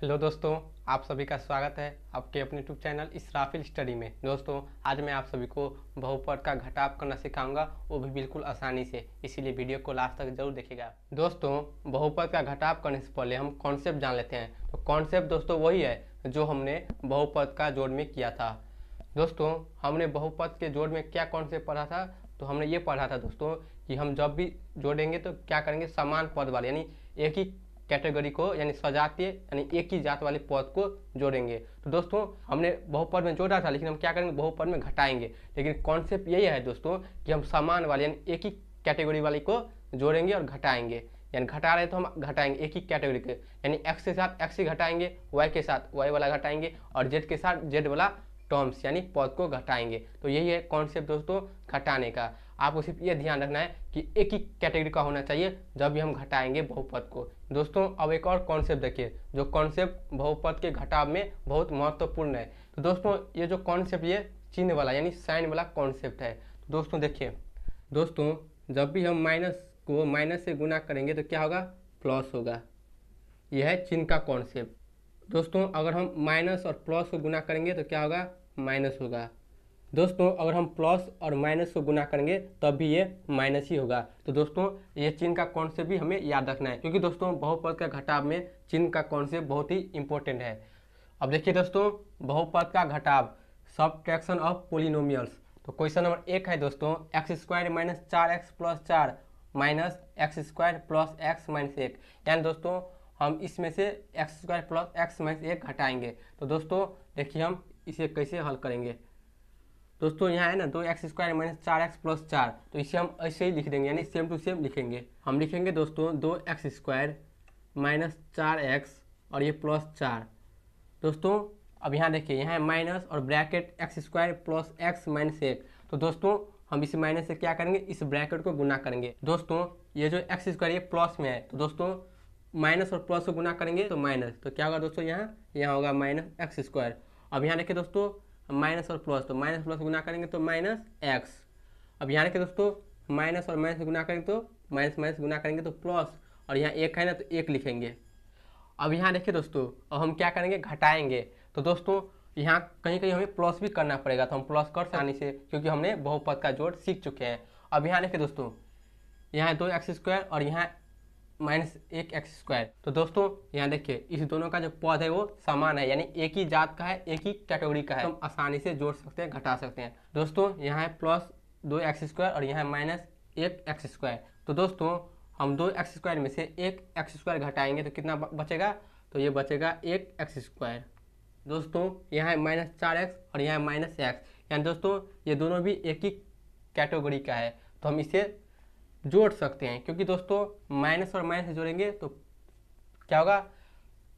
hello दोस्तों आप सभी का स्वागत है आपके अपने यूट्यूब चैनल इसराफिल स्टडी में दोस्तों आज मैं आप सभी को बहुपद का घटाव करना सिखाऊंगा वो भी बिल्कुल आसानी से इसीलिए वीडियो को लास्ट तक जरूर देखिएगा दोस्तों बहुपद का घटाव करने से पहले हम कॉन्सेप्ट जान लेते हैं तो कॉन्सेप्ट दोस्तों वही है जो हमने बहुपद का जोड़ में किया था दोस्तों हमने बहुपद के जोड़ में क्या कॉन्सेप्ट पढ़ा था तो हमने ये पढ़ा था दोस्तों कि हम जब भी जोड़ेंगे तो क्या करेंगे समान पद वाले यानी एक ही कैटेगरी को यानी सजातीय यानी एक ही जात वाले पद को जोड़ेंगे तो दोस्तों हमने बहुपद में जोड़ा था लेकिन हम क्या करेंगे बहुपद में घटाएंगे लेकिन कॉन्सेप्ट यही है दोस्तों कि हम समान वाले यानी एक ही कैटेगरी वाले को जोड़ेंगे और घटाएंगे यानी घटा रहे तो हम घटाएंगे एक ही कैटेगरी के यानी एक्स के साथ एक्स ही घटाएंगे वाई के साथ वाई वाला घटाएंगे और जेड के साथ जेड वाला टर्म्स यानी पद को घटाएंगे तो यही है कॉन्सेप्ट दोस्तों घटाने का आपको सिर्फ ये ध्यान रखना है कि एक ही कैटेगरी का होना चाहिए जब भी हम घटाएंगे बहुपद को दोस्तों अब एक और कॉन्सेप्ट देखिए जो कॉन्सेप्ट बहुपद के घटाव में बहुत महत्वपूर्ण है तो दोस्तों ये जो कॉन्सेप्ट ये चिन्ह वाला यानी साइन वाला कॉन्सेप्ट है तो दोस्तों देखिए दोस्तों जब भी हम माइनस को माइनस से गुना करेंगे तो क्या होगा प्लस होगा यह है चिन्ह का कॉन्सेप्ट दोस्तों अगर हम माइनस और प्लस को गुना करेंगे तो क्या होगा माइनस होगा दोस्तों अगर हम प्लस और माइनस को गुना करेंगे तब भी ये माइनस ही होगा तो दोस्तों ये चिन्ह का कॉन्सेप्ट भी हमें याद रखना है क्योंकि दोस्तों बहुपद का घटाव में चिन्ह का कॉन्सेप्ट बहुत ही इंपॉर्टेंट है अब देखिए दोस्तों बहुपद का घटाव सब ट्रैक्शन ऑफ पोलिनोमियल्स तो क्वेश्चन नंबर एक है दोस्तों एक्स स्क्वायर माइनस चार एक्स प्लस चार minus X square plus X minus एक यानी दोस्तों हम इसमें से X square plus X minus एक घटाएंगे तो दोस्तों देखिए हम इसे कैसे हल करेंगे दोस्तों यहाँ है ना दो एक्स स्क्वायर माइनस चार एक्स प्लस चार तो इसे हम ऐसे ही लिख देंगे यानी सेम टू सेम लिखेंगे हम लिखेंगे दोस्तों दो एक्स स्क्वायर माइनस चार एक्स और ये प्लस चार दोस्तों अब यहाँ देखिए यहाँ है माइनस और bracket X square plus X minus एक तो दोस्तों हम इसे माइनस से क्या करेंगे इस ब्रैकेट को गुना करेंगे दोस्तों ये जो एक्स स्क्वायर ये प्लस में है तो दोस्तों माइनस और प्लस को गुना करेंगे तो माइनस तो क्या होगा दोस्तों यहाँ यहाँ होगा माइनस एक्स स्क्वायर अब यहाँ देखिए दोस्तों माइनस और प्लस तो माइनस प्लस गुना करेंगे तो माइनस एक्स अब यहाँ के दोस्तों माइनस और माइनस गुना करेंगे तो माइनस माइनस गुना करेंगे तो प्लस और यहाँ एक है ना तो एक लिखेंगे अब यहाँ देखिए दोस्तों अब हम क्या करेंगे घटाएंगे तो दोस्तों यहाँ कहीं कहीं हमें प्लस भी करना पड़ेगा तो हम प्लस कर आसानी से क्योंकि हमने बहुपद का जोड़ सीख चुके हैं अब यहाँ देखिए दोस्तों यहाँ दो एक्स स्क्वायर और यहाँ माइनस एक एक्स स्क्वायर तो दोस्तों यहाँ देखिए इस दोनों का जो पद है वो समान है यानी एक ही जात का है एक ही कैटेगरी का है तो हम आसानी से जोड़ सकते हैं घटा सकते हैं दोस्तों यहाँ है प्लस दो एक्स स्क्वायर और यहाँ है माइनस एक एक्स स्क्वायर तो दोस्तों हम दो एक्स स्क्वायर में से एक एक्स स्क्वायर घटाएंगे तो कितना बचेगा तो ये बचेगा एक एक्स स्क्वायर दोस्तों यहाँ है माइनस चार एक्स और यहाँ है माइनस एक्स यानी दोस्तों ये दोनों भी एक ही कैटेगरी का है तो हम इसे जोड़ सकते हैं क्योंकि दोस्तों माइनस और माइनस जोड़ेंगे तो क्या होगा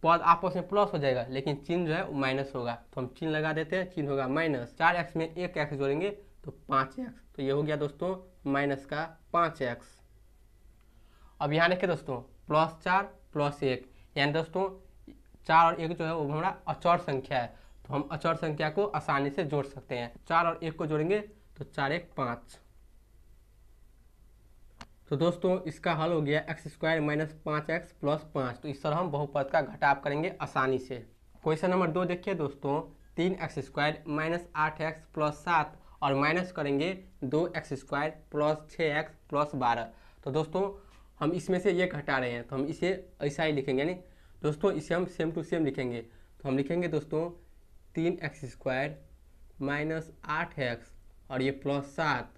पद आपस में प्लस हो जाएगा लेकिन चिन्ह जो है वो माइनस होगा तो हम चिन्ह लगा देते हैं चिन्ह होगा माइनस चार एक्स में एक एक्स जोड़ेंगे तो पाँच एक्स तो ये हो गया दोस्तों माइनस का पाँच एक्स अब यहाँ देखिए दोस्तों प्लस चार प्लस एक यानी दोस्तों चार और एक जो है वो हमारा अचौर संख्या है तो हम अचौर संख्या को आसानी से जोड़ सकते हैं चार और एक को जोड़ेंगे तो चार एक पाँच तो दोस्तों इसका हल हो गया एक्स स्क्वायर माइनस पाँच एक्स प्लस पाँच तो इस तरह हम बहुपद का घटाव करेंगे आसानी से क्वेश्चन नंबर दो देखिए दोस्तों तीन एक्स स्क्वायर माइनस आठ एक्स प्लस सात और माइनस करेंगे दो एक्स स्क्वायर प्लस छः एक्स प्लस बारह तो दोस्तों हम इसमें से ये घटा रहे हैं तो हम इसे ऐसा ही लिखेंगे यानी दोस्तों इसे हम सेम टू सेम लिखेंगे तो हम लिखेंगे दोस्तों तीन एक्स स्क्वायर माइनस आठ एक्स और ये प्लस सात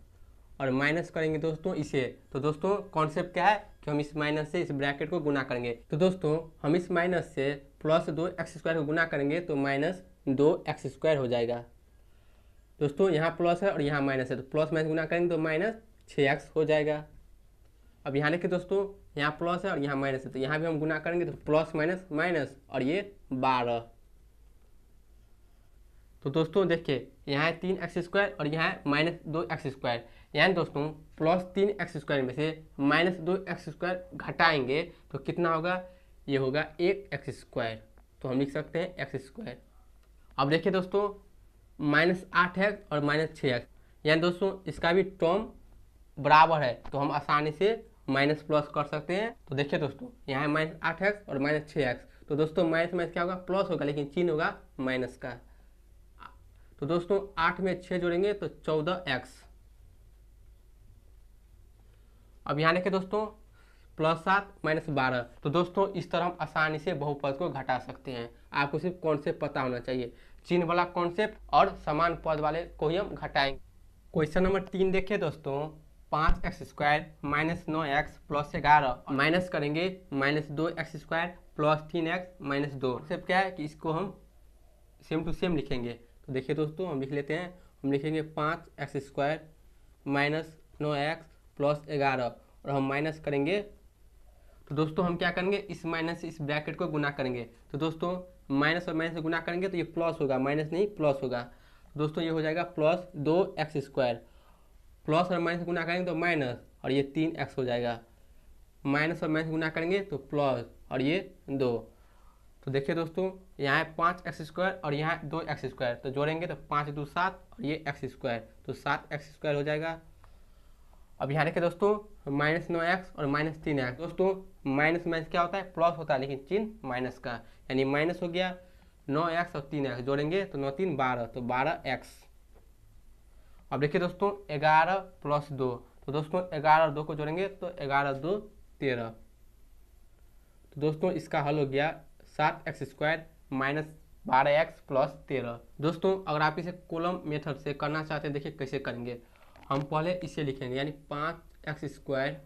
और माइनस करेंगे दोस्तों इसे तो दोस्तों कॉन्सेप्ट क्या है कि हम इस माइनस से इस ब्रैकेट को गुना करेंगे तो दोस्तों हम इस माइनस से प्लस दो एक्स स्क्वायर को गुना करेंगे तो माइनस दो एक्स स्क्वायर हो जाएगा दोस्तों यहाँ प्लस है और यहाँ माइनस है तो प्लस माइनस गुना करेंगे तो माइनस छः एक्स हो जाएगा अब यहाँ देखिए दोस्तों यहाँ प्लस है और यहाँ माइनस है तो यहाँ भी हम गुना करेंगे तो प्लस माइनस माइनस और ये बारह तो दोस्तों देखिए यहाँ है तीन एक्स स्क्वायर और यहाँ है माइनस दो एक्स स्क्वायर यानी दोस्तों प्लस तीन एक्स स्क्वायर में से माइनस दो एक्स स्क्वायर घटाएंगे तो कितना होगा ये होगा एक एक्स स्क्वायर तो हम लिख सकते हैं एक्स स्क्वायर अब देखिए दोस्तों माइनस आठ एक्स और माइनस छः एक्स यानी दोस्तों इसका भी टर्म बराबर है तो हम आसानी से माइनस प्लस कर सकते हैं तो देखिए दोस्तों यहाँ है माइनस आठ एक्स और माइनस छः एक्स तो दोस्तों माइनस माइनस क्या होगा प्लस होगा लेकिन चिन्ह होगा माइनस का तो दोस्तों आठ में छः जोड़ेंगे तो चौदह एक्स अब यहाँ देखें दोस्तों प्लस सात माइनस बारह तो दोस्तों इस तरह हम आसानी से बहुपद को घटा सकते हैं आपको सिर्फ कॉन्सेप्ट पता होना चाहिए चिन्ह वाला कॉन्सेप्ट और समान पद वाले को ही हम घटाएंगे क्वेश्चन नंबर तीन देखिए दोस्तों पाँच एक्स स्क्वायर माइनस नौ एक्स प्लस ग्यारह माइनस करेंगे माइनस दो एक्स स्क्वायर प्लस तीन एक्स माइनस दो सिर्फ क्या है कि इसको हम सेम टू सेम लिखेंगे तो देखिए दोस्तों हम लिख लेते हैं हम लिखेंगे पाँच एक्स स्क्वायर माइनस नौ एक्स प्लस ग्यारह और हम माइनस करेंगे तो दोस्तों हम क्या करेंगे इस माइनस से इस ब्रैकेट को गुना करेंगे तो दोस्तों माइनस और माइनस गुना करेंगे तो ये प्लस होगा माइनस नहीं प्लस होगा तो दोस्तों ये हो जाएगा प्लस दो एक्स स्क्वायर प्लस और माइनस गुना करेंगे तो माइनस और ये तीन एक्स हो जाएगा माइनस और माइनस गुना करेंगे तो प्लस और ये दो तो देखिए दोस्तों यहाँ पाँच एक्स स्क्वायर और यहाँ दो एक्स स्क्वायर तो जोड़ेंगे तो पाँच दो सात और ये एक्स स्क्वायर तो सात एक्स स्क्वायर हो जाएगा अब यहाँ देखिए दोस्तों माइनस नौ एक्स और माइनस तीन एक्स दोस्तों माइनस माइनस क्या होता है प्लस होता है लेकिन चिन्ह माइनस का यानी माइनस हो गया नौ एक्स और तीन एक्स जोड़ेंगे तो नौ तीन बारह तो बारह एक्स अब देखिए दोस्तों ग्यारह प्लस दो तो दोस्तों ग्यारह और दो को जोड़ेंगे तो ग्यारह दो तेरह तो दोस्तों इसका हल हो गया सात एक्स स्क्वायर माइनस बारह एक्स प्लस तेरह दोस्तों अगर आप इसे कोलम मेथड से करना चाहते हैं देखिए कैसे करेंगे हम पहले इसे लिखेंगे यानी पाँच एक्स स्क्वायर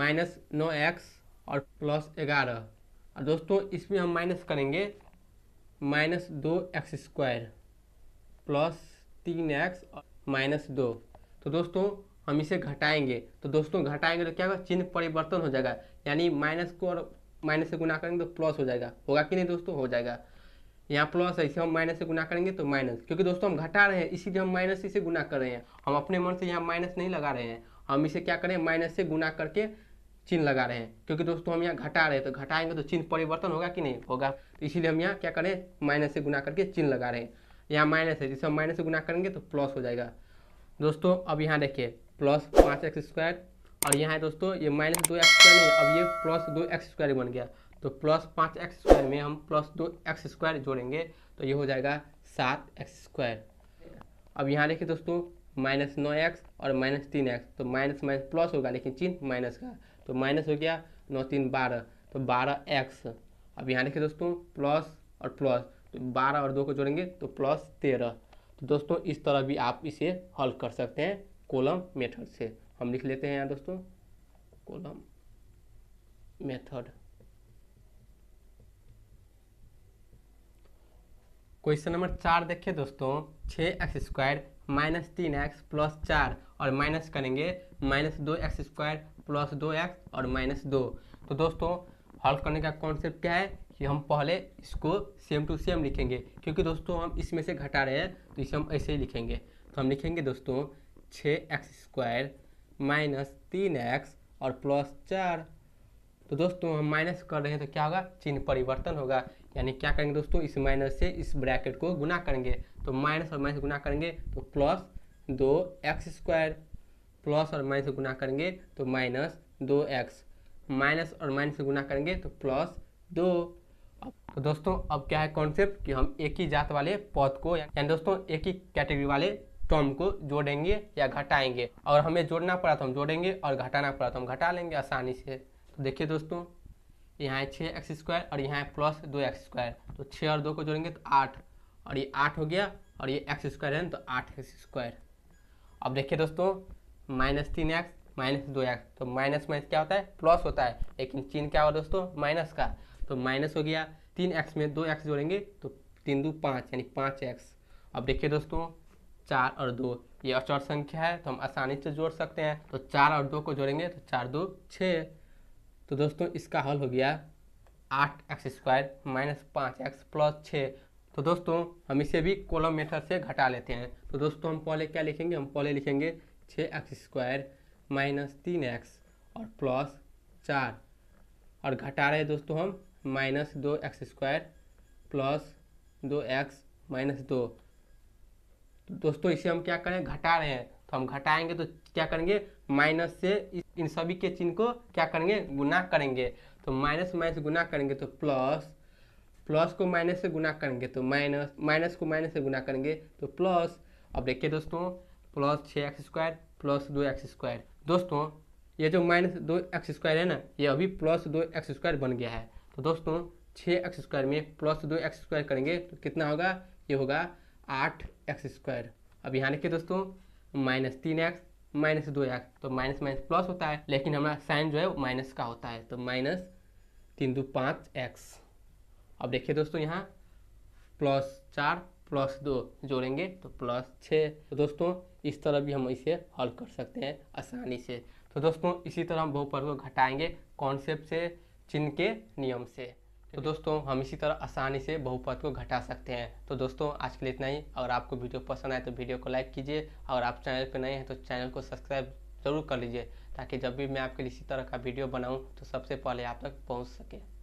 माइनस नौ एक्स और प्लस ग्यारह और दोस्तों इसमें हम माइनस करेंगे माइनस दो एक्स स्क्वायर प्लस तीन एक्स माइनस दो तो दोस्तों हम इसे घटाएंगे तो दोस्तों घटाएंगे तो क्या होगा चिन्ह परिवर्तन हो जाएगा यानी माइनस को और माइनस से गुना करेंगे तो प्लस हो जाएगा होगा कि नहीं दोस्तों हो जाएगा यहाँ प्लस है इसे हम माइनस से गुना करेंगे तो माइनस क्योंकि दोस्तों हम घटा रहे हैं इसीलिए हम माइनस इसे गुना कर रहे हैं हम अपने मन से यहाँ माइनस नहीं लगा रहे हैं हम इसे क्या करें माइनस से गुना करके चिन्ह लगा रहे हैं क्योंकि दोस्तों हम यहाँ घटा रहे हैं तो घटाएंगे तो चिन्ह परिवर्तन होगा कि नहीं होगा तो इसीलिए हम यहाँ क्या करें माइनस से गुना करके चिन्ह लगा रहे हैं यहाँ माइनस है जिसे हम माइनस से गुना करेंगे तो प्लस हो जाएगा दोस्तों अब यहाँ देखिए प्लस पाँच एक्स स्क्वायर और यहाँ है दोस्तों ये माइनस दो एक्स स्क्वायर नहीं अब ये प्लस दो एक्स स्क्वायर बन गया तो प्लस पाँच एक्स स्क्वायर में हम प्लस दो एक्स स्क्वायर जोड़ेंगे तो ये हो जाएगा सात एक्स स्क्वायर अब यहाँ देखिए दोस्तों माइनस नौ एक्स और माइनस तीन एक्स तो माइनस माइनस प्लस होगा लेकिन चिन्ह माइनस का तो माइनस हो गया नौ तीन बारह तो बारह एक्स अब यहाँ देखिए दोस्तों प्लस और प्लस तो बारह और दो को जोड़ेंगे तो प्लस तेरह तो दोस्तों इस तरह भी आप इसे हल कर सकते हैं कोलम मेथड से हम लिख लेते हैं यहाँ दोस्तों कोलम मेथड क्वेश्चन नंबर चार देखिए दोस्तों छः एक्स स्क्वायर माइनस तीन एक्स प्लस चार और माइनस करेंगे माइनस दो एक्स स्क्वायर प्लस दो एक्स और माइनस दो तो दोस्तों हल करने का कॉन्सेप्ट क्या है कि हम पहले इसको सेम टू सेम लिखेंगे क्योंकि दोस्तों हम इसमें से घटा रहे हैं तो इसे हम ऐसे ही लिखेंगे तो हम लिखेंगे दोस्तों छः एक्स स्क्वायर माइनस तीन एक्स और प्लस चार तो दोस्तों हम माइनस कर रहे हैं तो क्या होगा चिन्ह परिवर्तन होगा यानी क्या करेंगे दोस्तों इस माइनस से इस ब्रैकेट को गुना करेंगे तो माइनस और माइनस गुना करेंगे तो प्लस दो एक्स स्क्वायर प्लस और माइनस गुना करेंगे तो माइनस दो एक्स माइनस और माइनस गुना करेंगे तो प्लस दो तो दोस्तों अब क्या है कॉन्सेप्ट कि हम एक ही जात वाले पद को यानी दोस्तों एक ही कैटेगरी वाले टर्म को जोड़ेंगे या घटाएंगे और हमें जोड़ना पड़ा तो हम जोड़ेंगे और घटाना पड़ा तो हम घटा लेंगे आसानी से तो देखिए दोस्तों यहाँ है छः एक्स स्क्वायर और यहाँ है प्लस दो एक्स स्क्वायर तो छः और दो को जोड़ेंगे तो आठ और ये आठ हो गया और ये एक्स स्क्वायर है तो आठ एक्स स्क्वायर अब देखिए दोस्तों माइनस तीन एक्स माइनस दो एक्स तो माइनस माइनस क्या होता है प्लस होता है लेकिन चिन्ह क्या हुआ दोस्तों माइनस का तो माइनस हो गया तीन एक्स में दो एक्स जोड़ेंगे तो तीन दो पाँच यानी पाँच एक्स अब देखिए दोस्तों चार और दो ये अचर संख्या है तो हम आसानी से जोड़ सकते हैं तो चार और दो को जोड़ेंगे तो चार दो छः तो दोस्तों इसका हल हो गया आठ एक्स स्क्वायर माइनस पाँच एक्स प्लस छः तो दोस्तों हम इसे भी कॉलम मेथड से घटा लेते हैं तो दोस्तों हम पहले क्या लिखेंगे हम पहले लिखेंगे छः एक्स स्क्वायर माइनस तीन एक्स और प्लस चार और घटा रहे दोस्तों हम माइनस दो एक्स स्क्वायर प्लस दो एक्स माइनस दो तो दोस्तों इसे हम क्या करें घटा रहे हैं तो हम घटाएंगे तो क्या करेंगे माइनस से इन सभी के चिन्ह को क्या करेंगे गुना करेंगे तो माइनस माइनस गुना करेंगे तो प्लस प्लस को माइनस से गुना करेंगे तो माइनस माइनस को माइनस से गुना करेंगे तो प्लस अब देखिए दोस्तों प्लस छः एक्स स्क्वायर प्लस दो एक्स स्क्वायर दोस्तों ये जो माइनस दो एक्स स्क्वायर है ना ये अभी प्लस दो एक्स स्क्वायर बन गया है तो दोस्तों छः एक्स स्क्वायर में प्लस दो एक्स स्क्वायर करेंगे तो कितना होगा ये होगा आठ एक्स स्क्वायर अब यहाँ लिखिए दोस्तों माइनस तीन एक्स माइनस दो एक्स तो माइनस माइनस प्लस होता है लेकिन हमारा साइन जो है वो माइनस का होता है तो माइनस तीन दो पाँच एक्स अब देखिए दोस्तों यहाँ प्लस चार प्लस दो जोड़ेंगे तो प्लस छः तो दोस्तों इस तरह भी हम इसे हल कर सकते हैं आसानी से तो दोस्तों इसी तरह हम बहुपद को घटाएंगे कॉन्सेप्ट से चिन्ह के नियम से तो दोस्तों हम इसी तरह आसानी से बहुपद को घटा सकते हैं तो दोस्तों आज के लिए इतना ही अगर आपको वीडियो पसंद आए तो वीडियो को लाइक कीजिए और आप चैनल पर नए हैं तो चैनल को सब्सक्राइब ज़रूर कर लीजिए ताकि जब भी मैं आपके लिए इसी तरह का वीडियो बनाऊँ तो सबसे पहले आप तक पहुँच सके